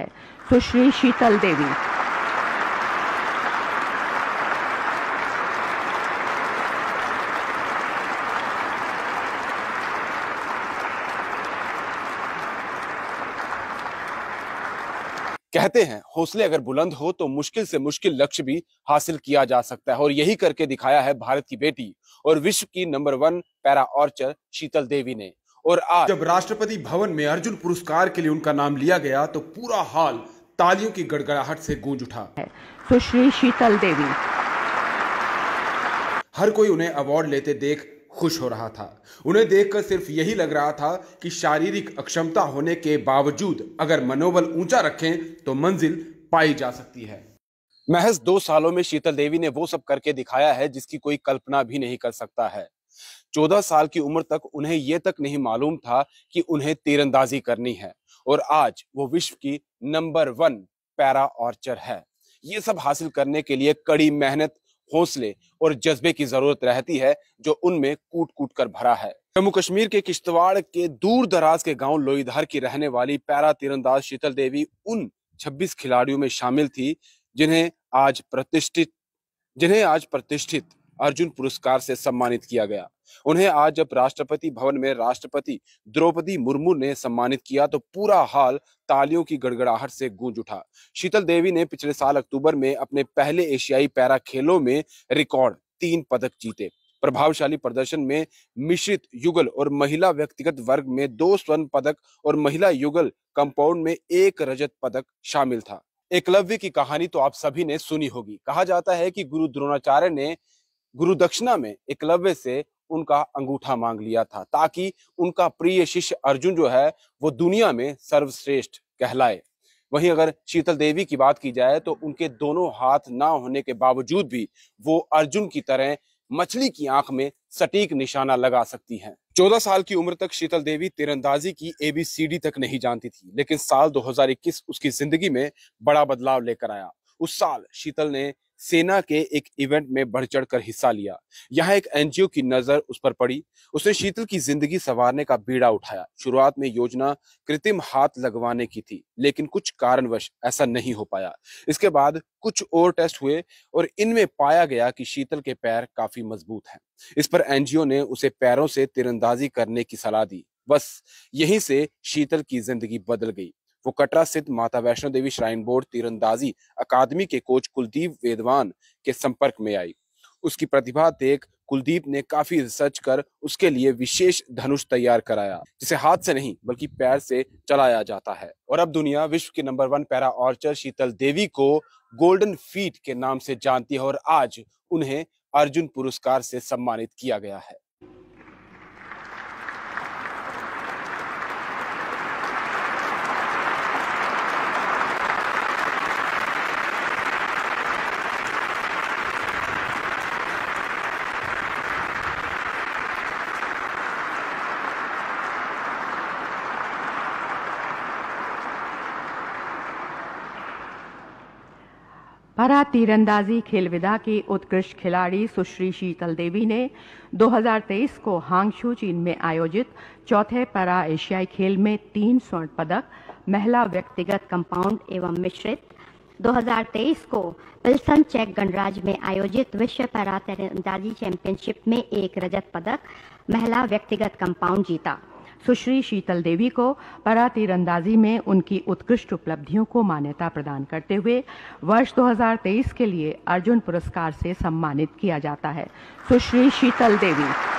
है तो श्री शीतल देवी कहते हैं हौसले अगर बुलंद हो तो मुश्किल से मुश्किल लक्ष्य भी हासिल किया जा सकता है और यही करके दिखाया है भारत की बेटी और विश्व की number one para archer Sheetal Devi ने और आज जब राष्ट्रपति भवन में अर्जुन पुरस्कार के लिए उनका नाम लिया गया तो पूरा हाल तालियों की गड़गड़ाहट से गूंज उठा सुश्री तो शीतल देवी हर कोई उन्हें अवार्ड लेते देख खुश हो रहा था उन्हें देखकर सिर्फ यही लग रहा था कि शारीरिक अक्षमता होने के बावजूद अगर मनोबल ऊंचा रखें तो मंजिल पाई जा सकती है महज दो सालों में शीतल देवी ने वो सब करके दिखाया है जिसकी कोई कल्पना भी नहीं कर सकता है चौदह साल की उम्र तक उन्हें यह तक नहीं मालूम था कि उन्हें तीरंदाजी करनी है और आज वो विश्व की नंबर वन पैरा ऑर्चर है ये सब हासिल करने के लिए कड़ी मेहनत हौसले और जज्बे की जरूरत रहती है जो उनमें कूट कूट कर भरा है जम्मू कश्मीर के किश्तवाड़ के दूर दराज के गांव लोईधार की रहने वाली पैरा तीरंदाज शीतल देवी उन 26 खिलाड़ियों में शामिल थी जिन्हें आज प्रतिष्ठित जिन्हें आज प्रतिष्ठित अर्जुन पुरस्कार से सम्मानित किया गया उन्हें आज जब राष्ट्रपति भवन में राष्ट्रपति द्रौपदी मुर्मू ने सम्मानित किया तो पूरा हाल तालियों की गड़गड़ाहट से गूंज उठा शीतल देवी ने पिछले साल अक्टूबर में अपने पहले एशियाई पैरा खेलों में रिकॉर्ड तीन पदक जीते प्रभावशाली प्रदर्शन में मिश्रित युगल और महिला व्यक्तिगत वर्ग में दो स्वर्ण पदक और महिला युगल कंपाउंड में एक रजत पदक शामिल था एकलव्य की कहानी तो आप सभी ने सुनी होगी कहा जाता है कि गुरु द्रोणाचार्य ने गुरु दक्षिणा में एकलव्य से उनका अंगूठा मांग लिया था ताकि उनका प्रिय शिष्य अर्जुन जो है वो दुनिया में सर्वश्रेष्ठ कहलाए वहीं अगर शीतल देवी की बात की जाए तो उनके दोनों हाथ ना होने के बावजूद भी वो अर्जुन की तरह मछली की आंख में सटीक निशाना लगा सकती हैं। चौदह साल की उम्र तक शीतल देवी तीरंदाजी की एबीसीडी तक नहीं जानती थी लेकिन साल 2021 उसकी जिंदगी में बड़ा बदलाव लेकर आया उस साल शीतल ने सेना के एक इवेंट में बढ़ चढ़ कर हिस्सा लिया यहाँ एक एनजीओ की नजर उस पर पड़ी उसने शीतल की जिंदगी संवारने का बीड़ा उठाया शुरुआत में योजना कृत्रिम हाथ लगवाने की थी लेकिन कुछ कारणवश ऐसा नहीं हो पाया इसके बाद कुछ और टेस्ट हुए और इनमें पाया गया कि शीतल के पैर काफी मजबूत हैं इस पर एनजीओ ने उसे पैरों से तीरंदाजी करने की सलाह दी बस यहीं से शीतल की जिंदगी बदल गई वो कटरा स्थित माता वैष्णो देवी श्राइन बोर्ड तीरंदाजी अकादमी के कोच कुलदीप वेदवान के संपर्क में आई उसकी प्रतिभा देख कुलदीप ने काफी रिसर्च कर उसके लिए विशेष धनुष तैयार कराया जिसे हाथ से नहीं बल्कि पैर से चलाया जाता है और अब दुनिया विश्व के number one para archer Sheetal Devi को गोल्डन फीट के नाम से जानती है और आज उन्हें अर्जुन पुरस्कार से सम्मानित किया गया है पारा तीरंदाजी खेल विदा की उत्कृष्ट खिलाड़ी सुश्री शीतल देवी ने 2023 को हांगशू चीन में आयोजित चौथे पारा एशियाई खेल में तीन स्वर्ण पदक महिला व्यक्तिगत कंपाउंड एवं मिश्रित 2023 को विल्सन चेक गणराज्य में आयोजित विश्व पैरा तीरंदाजी चैंपियनशिप में एक रजत पदक महिला व्यक्तिगत कंपाउंड जीता सुश्री शीतल देवी को परा तीरंदाजी में उनकी उत्कृष्ट उपलब्धियों को मान्यता प्रदान करते हुए वर्ष 2023 के लिए अर्जुन पुरस्कार से सम्मानित किया जाता है सुश्री शीतल देवी